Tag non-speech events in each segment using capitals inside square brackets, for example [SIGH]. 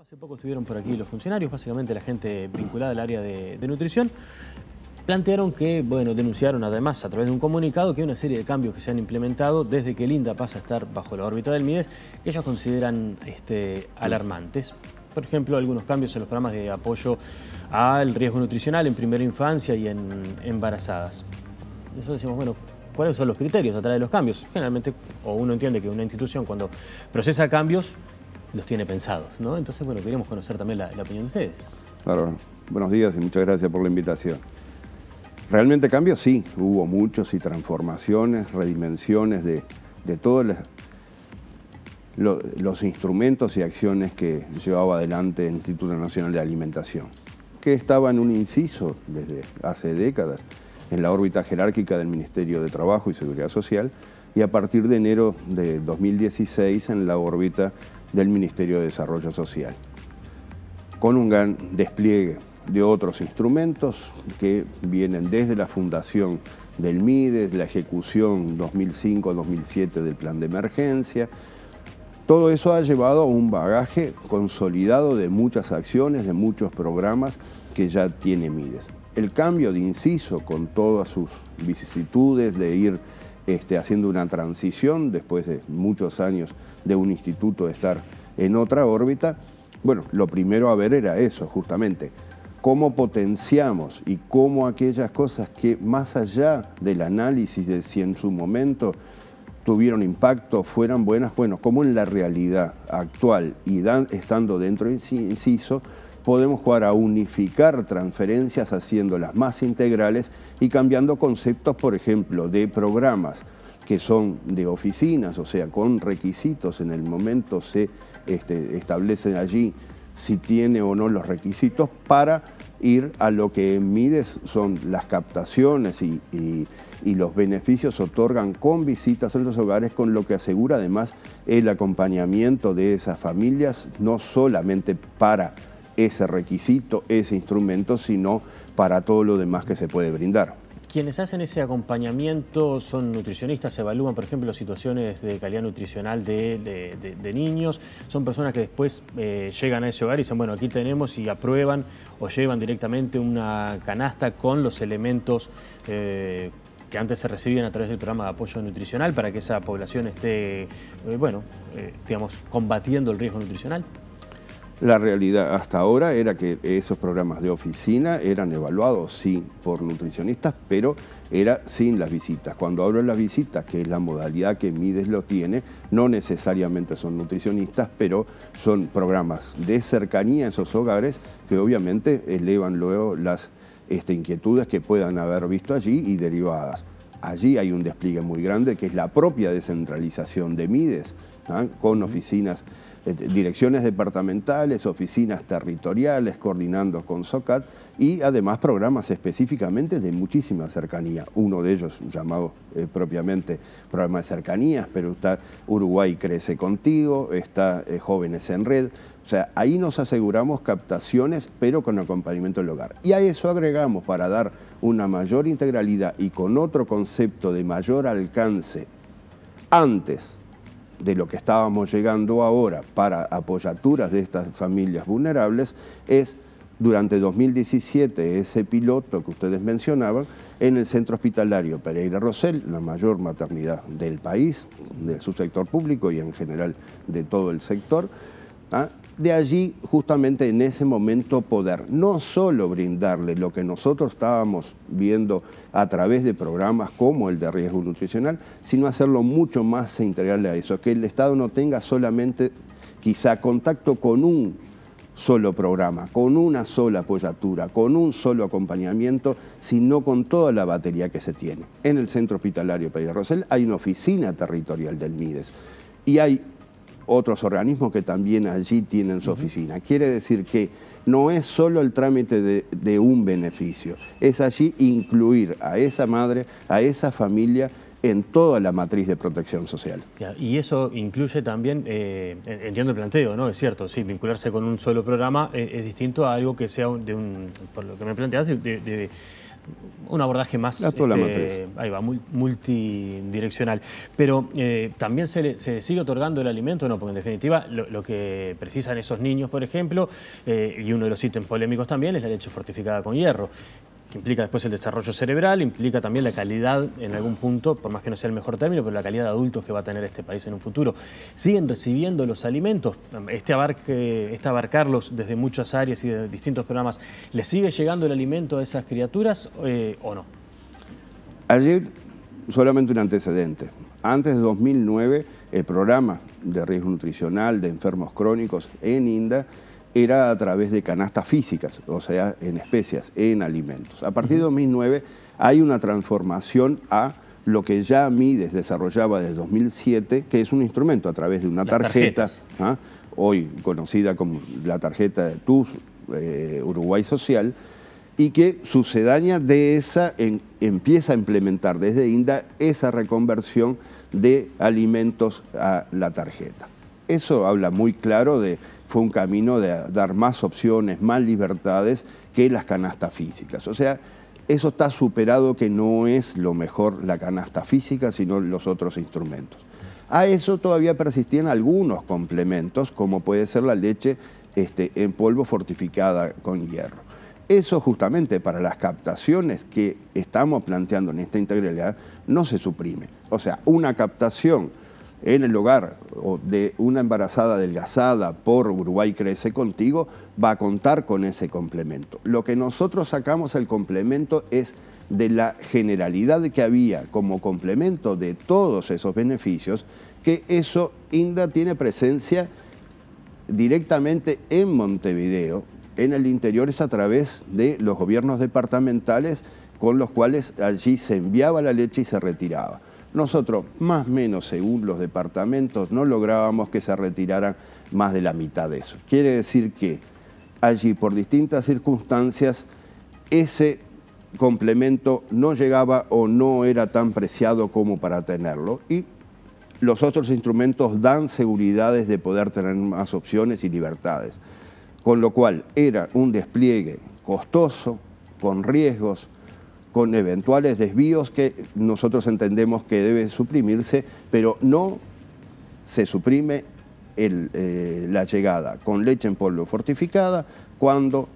Hace poco estuvieron por aquí los funcionarios, básicamente la gente vinculada al área de, nutrición, plantearon que, bueno, denunciaron además a través de un comunicado que hay una serie de cambios que se han implementado desde que Linda pasa a estar bajo la órbita del MIDES, que ellos consideran este, alarmantes. Por ejemplo, algunos cambios en los programas de apoyo al riesgo nutricional en primera infancia y en embarazadas. Nosotros decimos, bueno, ¿cuáles son los criterios a través de los cambios? Generalmente, o uno entiende que una institución cuando procesa cambios los tiene pensados. ¿no? Entonces, bueno, queremos conocer también la, opinión de ustedes. Claro. Buenos días y muchas gracias por la invitación. Realmente cambios sí, hubo muchos y transformaciones, redimensiones de, de todos los, los instrumentos y acciones que llevaba adelante el Instituto Nacional de Alimentación, que estaba en un inciso desde hace décadas en la órbita jerárquica del Ministerio de Trabajo y Seguridad Social y a partir de enero de 2016 en la órbita del Ministerio de Desarrollo Social, con un gran despliegue de otros instrumentos que vienen desde la fundación del MIDES, la ejecución 2005-2007 del plan de emergencia. Todo eso ha llevado a un bagaje consolidado de muchas acciones, de muchos programas que ya tiene MIDES. El cambio de inciso con todas sus vicisitudes, de ir este, haciendo una transición después de muchos años de un instituto de estar en otra órbita, bueno, lo primero a ver era eso, justamente, cómo potenciamos y cómo aquellas cosas que más allá del análisis de si en su momento tuvieron impacto, fueran buenas, bueno, cómo en la realidad actual y estando dentro de inciso, podemos jugar a unificar transferencias haciéndolas más integrales y cambiando conceptos, por ejemplo, de programas que son de oficinas, o sea, con requisitos en el momento se este, establecen allí si tiene o no los requisitos para ir a lo que en mides son las captaciones y, y los beneficios otorgan con visitas en los hogares, con lo que asegura además el acompañamiento de esas familias, no solamente para ese requisito, ese instrumento, sino para todo lo demás que se puede brindar. Quienes hacen ese acompañamiento son nutricionistas, evalúan, por ejemplo, las situaciones de calidad nutricional de, niños, son personas que después eh, llegan a ese hogar y dicen, bueno, aquí tenemos y aprueban o llevan directamente una canasta con los elementos eh, que antes se recibían a través del programa de apoyo nutricional para que esa población esté, eh, bueno, digamos, combatiendo el riesgo nutricional. La realidad hasta ahora era que esos programas de oficina eran evaluados, sí, por nutricionistas, pero era sin las visitas. Cuando hablo de las visitas, que es la modalidad que Mides lo tiene, no necesariamente son nutricionistas, pero son programas de cercanía a esos hogares que obviamente elevan luego las este, inquietudes que puedan haber visto allí y derivadas. Allí hay un despliegue muy grande que es la propia descentralización de Mides, con oficinas eh, direcciones departamentales, oficinas territoriales, coordinando con SOCAT y además programas específicamente de muchísima cercanía. Uno de ellos llamado eh, propiamente programa de cercanías, pero está Uruguay Crece Contigo, está eh, Jóvenes en Red. O sea, ahí nos aseguramos captaciones, pero con acompañamiento del hogar. Y a eso agregamos para dar una mayor integralidad y con otro concepto de mayor alcance antes de lo que estábamos llegando ahora para apoyaturas de estas familias vulnerables es durante 2017 ese piloto que ustedes mencionaban en el centro hospitalario Pereira Rosell, la mayor maternidad del país, de su sector público y en general de todo el sector, ¿Ah? De allí, justamente en ese momento, poder no solo brindarle lo que nosotros estábamos viendo a través de programas como el de riesgo nutricional, sino hacerlo mucho más integral a eso, que el Estado no tenga solamente quizá contacto con un solo programa, con una sola apoyatura, con un solo acompañamiento, sino con toda la batería que se tiene. En el Centro Hospitalario Pereira Rosel hay una oficina territorial del MIDES y hay otros organismos que también allí tienen su oficina. Quiere decir que no es solo el trámite de, de un beneficio, es allí incluir a esa madre, a esa familia, en toda la matriz de protección social. Y eso incluye también, eh, entiendo el planteo, ¿no? Es cierto, sí, vincularse con un solo programa eh, es, distinto a algo que sea de un, por lo que me planteas, de, un abordaje más este, ahí va, multidireccional. Pero eh, también se sigue otorgando el alimento, no, porque en definitiva lo, que precisan esos niños, por ejemplo, y uno de los ítems polémicos también es la leche fortificada con hierro implica después el desarrollo cerebral, implica también la calidad en algún punto, por más que no sea el mejor término, pero la calidad de adultos que va a tener este país en un futuro. Siguen recibiendo los alimentos, este, este abarcarlos desde muchas áreas y de distintos programas, ¿le sigue llegando el alimento a esas criaturas eh, o no? Ayer solamente un antecedente. Antes de 2009, el programa de riesgo nutricional de enfermos crónicos en INDA era a través de canastas físicas, o sea, en especias, en alimentos. A partir de 2009 hay una transformación a lo que ya Mides desarrollaba desde 2007, que es un instrumento a través de una tarjeta, ¿ah? hoy conocida como la tarjeta TUS eh, Uruguay Social, y que sucedaña de esa empieza a implementar desde INDA esa reconversión de alimentos a la tarjeta. Eso habla muy claro de fue un camino de dar más opciones, más libertades que las canastas físicas. O sea, eso está superado que no es lo mejor la canasta física, sino los otros instrumentos. A eso todavía persistían algunos complementos, como puede ser la leche este, en polvo fortificada con hierro. Eso justamente para las captaciones que estamos planteando en esta integralidad no se suprime. O sea, una captación en el hogar de una embarazada adelgazada por Uruguay Crece Contigo va a contar con ese complemento. Lo que nosotros sacamos el complemento es de la generalidad que había como complemento de todos esos beneficios, que eso INDA tiene presencia directamente en Montevideo, en el interior es a través de los gobiernos departamentales con los cuales allí se enviaba la leche y se retiraba. Nosotros, más o menos según los departamentos, no lográbamos que se retiraran más de la mitad de eso. Quiere decir que allí, por distintas circunstancias, ese complemento no llegaba o no era tan preciado como para tenerlo y los otros instrumentos dan seguridades de poder tener más opciones y libertades. Con lo cual era un despliegue costoso, con riesgos, con eventuales desvíos que nosotros entendemos que debe suprimirse, pero no se suprime eh, la llegada con leche en polvo fortificada cuando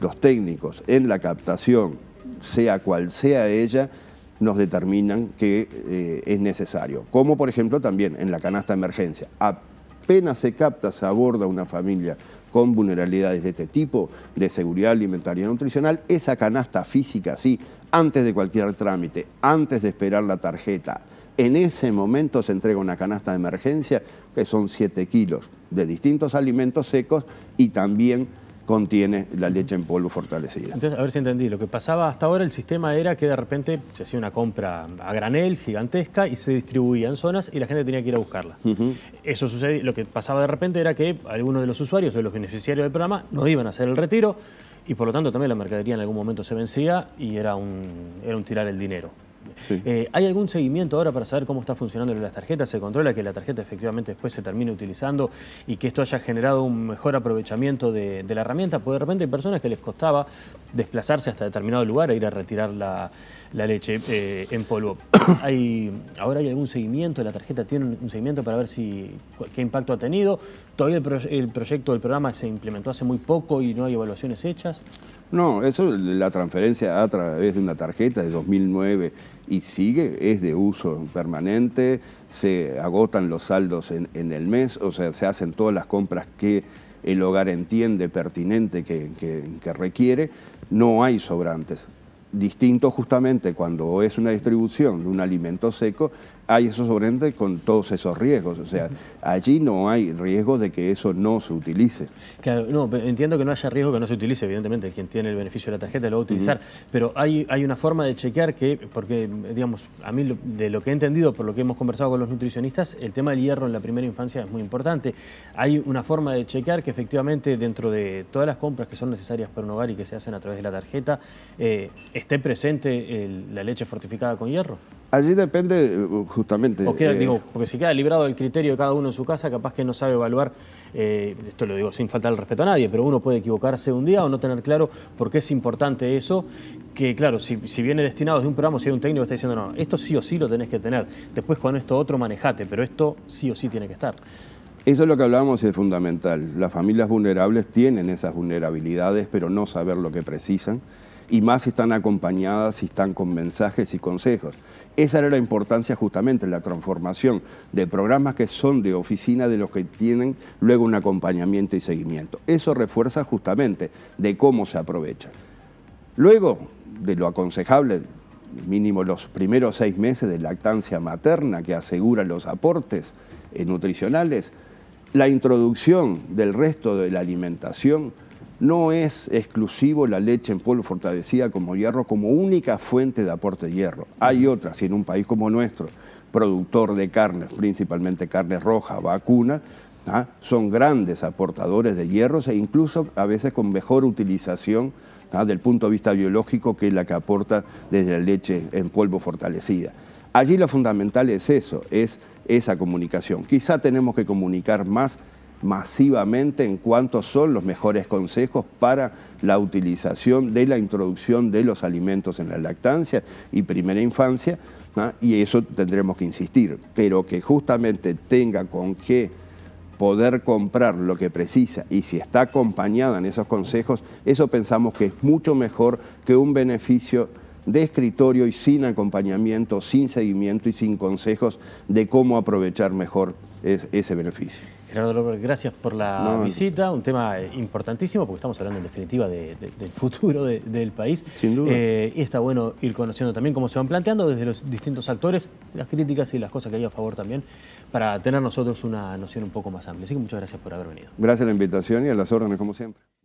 los técnicos en la captación, sea cual sea ella, nos determinan que eh, es necesario. Como por ejemplo también en la canasta de emergencia. Apenas se capta, se aborda una familia con vulnerabilidades de este tipo, de seguridad alimentaria y nutricional, esa canasta física, sí, antes de cualquier trámite, antes de esperar la tarjeta, en ese momento se entrega una canasta de emergencia que son 7 kilos de distintos alimentos secos y también contiene la leche en polvo fortalecida. Entonces, a ver si entendí, lo que pasaba hasta ahora el sistema era que de repente se hacía una compra a granel gigantesca y se distribuía en zonas y la gente tenía que ir a buscarla. Eso sucedía, lo que pasaba de repente era que algunos de los usuarios o de los beneficiarios del programa no iban a hacer el retiro y por lo tanto también la mercadería en algún momento se vencía y era un, era un tirar el dinero. Eh, ¿Hay algún seguimiento ahora para saber cómo está funcionando las tarjetas? ¿Se controla que la tarjeta efectivamente después se termine utilizando y que esto haya generado un mejor aprovechamiento de, de la herramienta? Porque de repente hay personas que les costaba desplazarse hasta determinado lugar a e ir a retirar la, leche eh, en polvo. [COUGHS] ¿Ahora hay algún seguimiento? ¿La tarjeta tiene un seguimiento para ver si qué impacto ha tenido? ¿Todavía el, proyecto, el proyecto del programa se implementó hace muy poco y no hay evaluaciones hechas? No, eso la transferencia a través de una tarjeta de 2009 y sigue, es de uso permanente, se agotan los saldos en, el mes, o sea, se hacen todas las compras que el hogar entiende pertinente que requiere no hay sobrantes. Distinto justamente cuando es una distribución de un alimento seco hay esos sobrantes con todos esos riesgos. O sea, allí no hay riesgo de que eso no se utilice. Claro, no, entiendo que no haya riesgo que no se utilice, evidentemente, quien tiene el beneficio de la tarjeta lo va a utilizar, pero hay, hay una forma de chequear que, porque, digamos, a mí de lo que he entendido, por lo que hemos conversado con los nutricionistas, el tema del hierro en la primera infancia es muy importante. Hay una forma de chequear que efectivamente dentro de todas las compras que son necesarias para un hogar y que se hacen a través de la tarjeta, eh, esté presente la leche fortificada con hierro. Allí depende eh, justamente... Eh, porque si queda librado el criterio de cada uno en su casa, capaz que no sabe evaluar, eh, esto lo digo sin faltar el respeto a nadie, pero uno puede equivocarse un día o no tener claro por qué es importante eso, que claro, si, viene destinado de un programa, si hay un técnico que está diciendo, no, esto sí o sí lo tenés que tener, después con esto otro manejate, pero esto sí o sí tiene que estar. Eso es lo que hablábamos y es fundamental. Las familias vulnerables tienen esas vulnerabilidades, pero no saber lo que precisan y más están acompañadas, y están con mensajes y consejos. Esa era la importancia justamente, la transformación de programas que son de oficina de los que tienen luego un acompañamiento y seguimiento. Eso refuerza justamente de cómo se aprovecha. Luego, de lo aconsejable, mínimo los primeros seis meses de lactancia materna que asegura los aportes eh, nutricionales, la introducción del resto de la alimentación, no es exclusivo la leche en polvo fortalecida como hierro como única fuente de aporte de hierro. Hay otras, y en un país como nuestro, productor de carnes, principalmente carne roja, vacuna, ¿ah? son grandes aportadores de hierros e incluso a veces con mejor utilización desde ¿ah? del punto de vista biológico que la que aporta desde la leche en polvo fortalecida. Allí lo fundamental es eso, es esa comunicación. Quizá tenemos que comunicar más masivamente en cuántos son los mejores consejos para la utilización de la introducción de los alimentos en la lactancia y primera infancia, y eso tendremos que insistir, pero que justamente tenga con qué poder comprar lo que precisa y si está acompañada en esos consejos, eso pensamos que es mucho mejor que un beneficio de escritorio y sin acompañamiento, sin seguimiento y sin consejos de cómo aprovechar mejor ese beneficio. Gerardo López, gracias por la visita. Un tema eh, importantísimo porque estamos hablando en definitiva del futuro del país. Sin duda. Eh, y está bueno ir conociendo también cómo se van planteando desde los distintos actores, las críticas y las cosas que hay a favor también, para tener nosotros una noción un poco más amplia. Así que muchas gracias por haber venido. Gracias a la invitación y a las órdenes, como siempre.